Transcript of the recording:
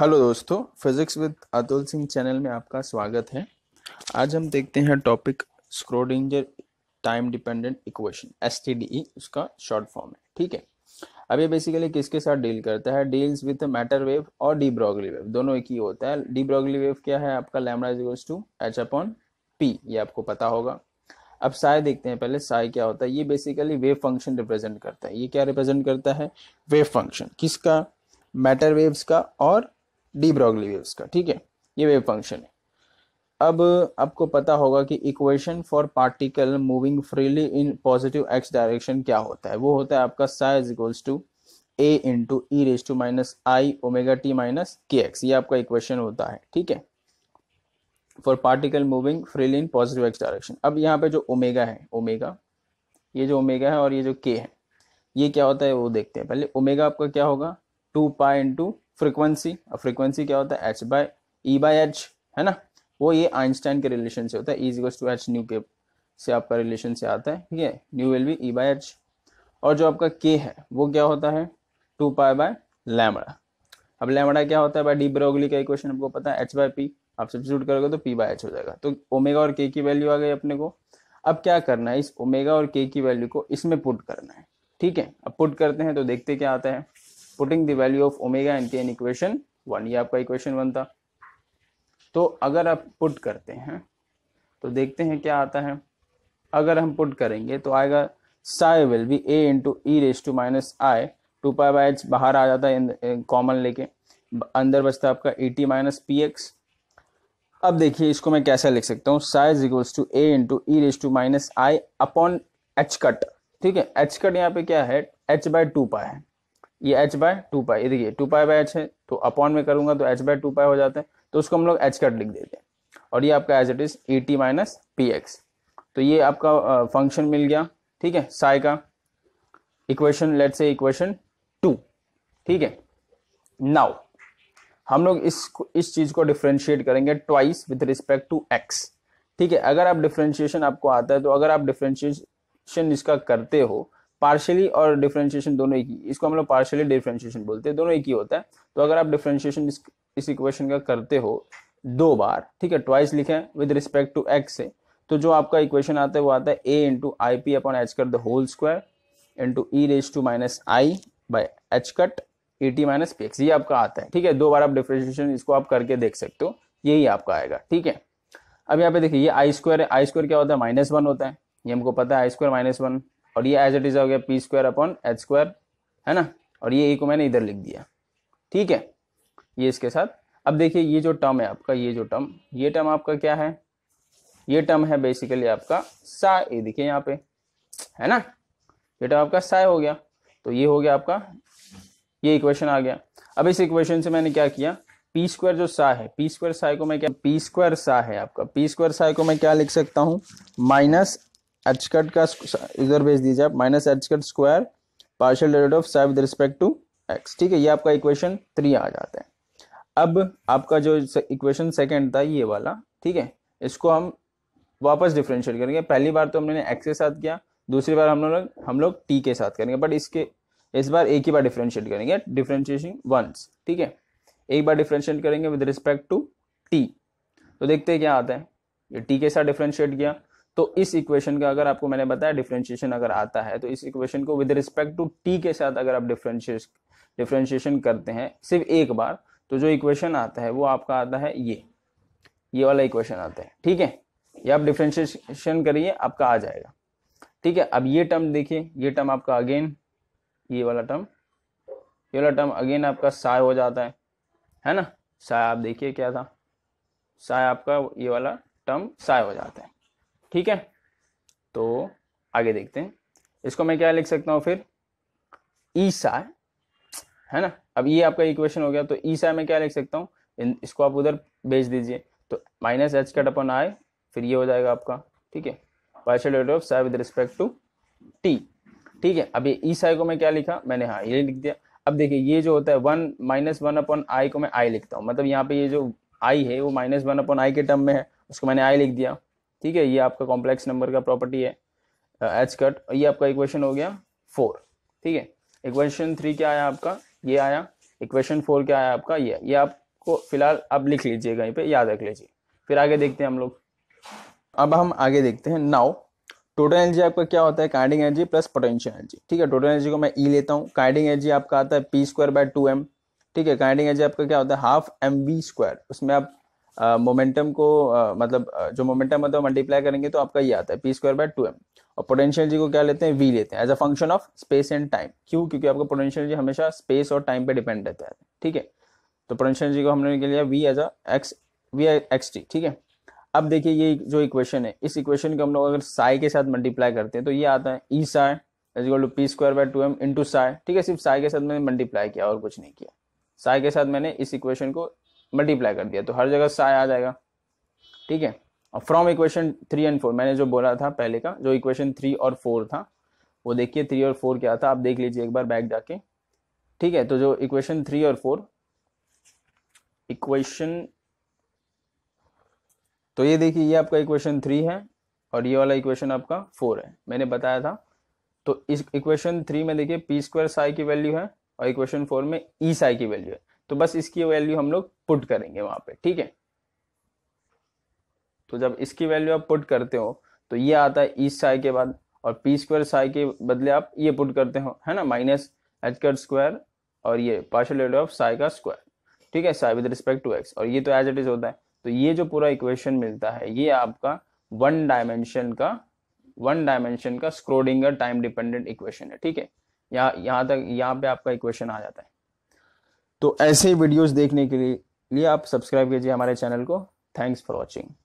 hello दोस्तों physics with Atul Singh channel में आपका स्वागत है आज हम देखते हैं topic Schrodinger time dependent equation S उसका शॉर्ट फॉर्म है ठीक है अब ये बेसिकली किसके साथ डील करता है डील्स विद मैटर वेव और डी ब्रॉगली वेव दोनों एक ही होता है डी ब्रॉगली वेव क्या है आपका lambda is to h upon p ये आपको पता होगा अब साय देखते हैं पहले साय क्या होता है ये बेसिकली वेव फंक्शन रिप्रेजेंट करता है ये क्या रिप्रेजेंट करता है वेव फंक्शन किसका मैटर वेव्स का और डी ब्रॉगली वेव्स का ठीक है ये वेव फंक्शन है अब आपको पता होगा कि equation for particle moving freely in positive x direction क्या होता है वो होता है आपका psi equals to A into e raise to minus i omega t minus k x ये आपका इक्वेशन होता है ठीक है for particle moving freely in positive x direction अब यहाँ पे जो ओमेगा है ओमेगा ये जो ओमेगा है और ये जो के है ये क्या होता है वो देखते हैं पहले ओमेगा आपका क्या होगा टू पाई इंटू फ्रीक्वेंसी अब फ्रीक्वेंसी क्या होता है h by E by h है ना वो ये आइंस्टाइन के रिलेशन से होता है ई टू एच न्यू के से आपका रिलेशन से आता है ठीक है nu will be E by h और जो आपका के है वो क्या होता है टू पाई बाय लैमड़ा अब लैमड़ा क्या होता है बाय डी ब्रोगली का इक्वेशन आपको पता है एच बाय पी आप सब्सिट्यूट करोगे तो पी बाय एच हो जाएगा तो ओमेगा और के की वैल्यू आ गई अपने को अब क्या करना है इस ओमेगा और के की वैल्यू को इसमें पुट करना है ठीक है अब पुट करते हैं तो देखते क्या आता है putting the value of omega k and equation one ये आपका इक्वेशन वन था तो अगर आप पुट करते हैं तो देखते हैं क्या आता है अगर हम पुट करेंगे तो आएगा psi will be A into e raise to minus i two pi by h बाहर आ जाता है कॉमन लेके अंदर बचता है आपका A t minus p x अब देखिए इसको मैं कैसे लिख सकता हूँ psi equals to A into e raise to minus i upon h cut ठीक है एच कट यहाँ पे क्या है एच बाय टू पाए है ये एच बाय टू पाई देखिए टू पाई बाय एच है तो अपॉन में करूंगा तो एच बाय टू पाई हो जाता है तो उसको हम लोग एच कट लिख देते हैं और ये आपका as it is A t minus p x तो ये आपका फंक्शन मिल गया ठीक है साय का equation let's say equation two ठीक है नाउ हम लोग इस इस चीज को डिफ्रेंशिएट करेंगे twice with respect to x ठीक है अगर आप डिफ्रेंशिएशन आपको आता है तो अगर आप डिफ्रेंशिएशन इसका करते हो पार्शियली और डिफ्रेंशिएशन दोनों एक ही इसको हम लोग पार्शियली डिफ्रेंशिएशन बोलते हैं दोनों एक ही होता है तो अगर आप डिफ्रेंशिएशन इस, इक्वेशन का करते हो दो बार ठीक है ट्वाइस लिखें विद रिस्पेक्ट टू एक्स से तो जो आपका इक्वेशन आता है वो आता है A into i p upon h cut the whole square into e raise to minus i by h cut A t minus p x ये आपका आता है ठीक है दो बार आप डिफ्रेंशिएशन इसको आप करके देख सकते हो यही आपका आएगा ठीक है अब यहाँ पे देखिए ये आई स्क्वायर है आई स्क्वायर क्या होता है माइनस वन होता है ये हमको पता है आई स्क्वायर माइनस वन और ये एज इट इज़ हो गया p square upon h square है ना और ये ए को मैंने इधर लिख दिया ठीक है ये इसके साथ अब देखिए ये जो टर्म है आपका ये जो टर्म ये टर्म आपका क्या है ये टर्म है बेसिकली आपका सा ए देखिए यहाँ पे है ना ये टर्म आपका सा हो गया तो ये हो गया आपका ये इक्वेशन आ गया अब इस इक्वेशन से मैंने क्या किया पी स्क्वायर जो सा है पी स्क्वायर साय को मैं क्या पी स्क्वायर सा है आपका पी स्क्वायर साय को मैं क्या लिख सकता हूँ माइनस एच कट का इधर भेज दीजिए आप minus h cut square partial derivative of psi with respect to x ठीक है ये आपका इक्वेशन थ्री आ जाता है अब आपका जो इक्वेशन सेकेंड था ये वाला ठीक है इसको हम वापस डिफ्रेंशिएट करेंगे पहली बार तो हमने एक्स के साथ किया दूसरी बार हम लोग हम लोग टी के साथ करेंगे बट इसके इस बार एक ही बार डिफ्रेंशिएट करेंगे डिफ्रेंशिएशन वंस ठीक है एक बार डिफ्रेंशिएट करेंगे विद रिस्पेक्ट टू टी तो देखते हैं क्या आता है ये टी के साथ डिफ्रेंशिएट किया तो इस इक्वेशन का अगर आपको मैंने बताया डिफ्रेंशिएशन अगर आता है तो इस इक्वेशन को विद रिस्पेक्ट टू टी के साथ अगर आप डिफ्रेंशिएस डिफ्रेंशिएशन करते हैं सिर्फ एक बार तो जो इक्वेशन आता है वो आपका आता है ये ये वाला इक्वेशन आता है ठीक है ये आप डिफ्रेंशिएशन करिए आपका आ जाएगा ठीक है अब ये टर्म देखिए ये टर्म आपका अगेन ये वाला टर्म ये वाला टर्म अगेन आपका साय हो जाता है है ना साय आप देखिए क्या था साय आपका ये वाला टर्म साय हो जाता है ठीक है तो आगे देखते हैं इसको मैं क्या लिख सकता हूं फिर ईसा है ना अब ये आपका इक्वेशन हो गया तो ईसा में क्या लिख सकता इन, इसको आप उधर भेज दीजिए तो माइनस एच कट अपन आए फिर ये हो जाएगा आपका ठीक है partial derivative of psi with respect to t ठीक है अब ये ई साई को मैं क्या लिखा मैंने हाँ ये लिख दिया अब देखिए ये जो होता है one minus one upon i को मैं आई लिखता हूँ मतलब यहाँ पे ये जो आई है वो माइनस वन अपॉन आई के टर्म में है उसको मैंने आई लिख दिया ठीक है ये आपका कॉम्प्लेक्स नंबर का प्रॉपर्टी है एच कट ये आपका इक्वेशन हो गया फोर ठीक है इक्वेशन थ्री क्या आया आपका ये आया इक्वेशन फोर क्या आया आपका ये ये आपको फिलहाल आप लिख लीजिए कहीं पे याद रख लीजिए फिर आगे देखते हैं हम लोग अब हम आगे देखते हैं नाउ टोटल एनर्जी आपका क्या होता है kinetic energy plus potential energy ठीक है टोटल एनर्जी को मैं ई e लेता हूँ कार्डिंग एनर्जी आपका आता है p square by two m ठीक है कार्डिंग एनर्जी आपका क्या होता है हाफ एम वी स्क्वायर उसमें आप मोमेंटम को मतलब जो मोमेंटम मतलब मल्टीप्लाई करेंगे तो आपका ये आता है p square by two m और पोटेंशियल जी को क्या लेते हैं वी लेते हैं as a function of space and time क्यों क्योंकि आपका पोटेंशियल जी हमेशा स्पेस और टाइम पे डिपेंड रहता है ठीक है तो पोटेंशियल जी को हमने लिया V as a x V x t ठीक है अब देखिए ये जो इक्वेशन है इस इक्वेशन को हम लोग अगर साई के साथ मल्टीप्लाई करते हैं तो ये आता है E psi as equal to p square by two m into psi ठीक है सिर्फ साय के साथ मैंने मल्टीप्लाई किया और कुछ नहीं किया साय के साथ मैंने इस इक्वेशन को मल्टीप्लाई कर दिया तो हर जगह साय आ जाएगा ठीक है और from equation three and four मैंने जो बोला था पहले का जो इक्वेशन थ्री और फोर था वो देखिए थ्री और फोर क्या था आप देख लीजिए एक बार बैक जाके ठीक है तो जो इक्वेशन थ्री और फोर इक्वेशन तो ये देखिए ये आपका इक्वेशन थ्री है और ये वाला इक्वेशन आपका फोर है मैंने बताया था तो इस इक्वेशन थ्री में देखिए पी स्क्वायर साई की वैल्यू है और इक्वेशन फोर में ई e साई की वैल्यू है तो बस इसकी वैल्यू हम लोग पुट करेंगे वहां पे ठीक है तो जब इसकी वैल्यू आप पुट करते हो तो ये आता है ईस्ट साई के बाद और पी स्क्वायर साई के बदले आप ये पुट करते हो है ना माइनस एच कर स्क्वायर और ये पार्शल वैल्यू ऑफ साई का स्क्वायर ठीक है psi with respect to x और ये तो एज इट इज होता है तो ये जो पूरा इक्वेशन मिलता है ये आपका वन डायमेंशन का वन डायमेंशन का स्क्रोडिंगर टाइम डिपेंडेंट इक्वेशन है ठीक है यहाँ यहाँ तक यहाँ पे आपका इक्वेशन आ जाता है तो ऐसे वीडियोस देखने के लिए आप सब्सक्राइब कीजिए हमारे चैनल को थैंक्स फॉर वॉचिंग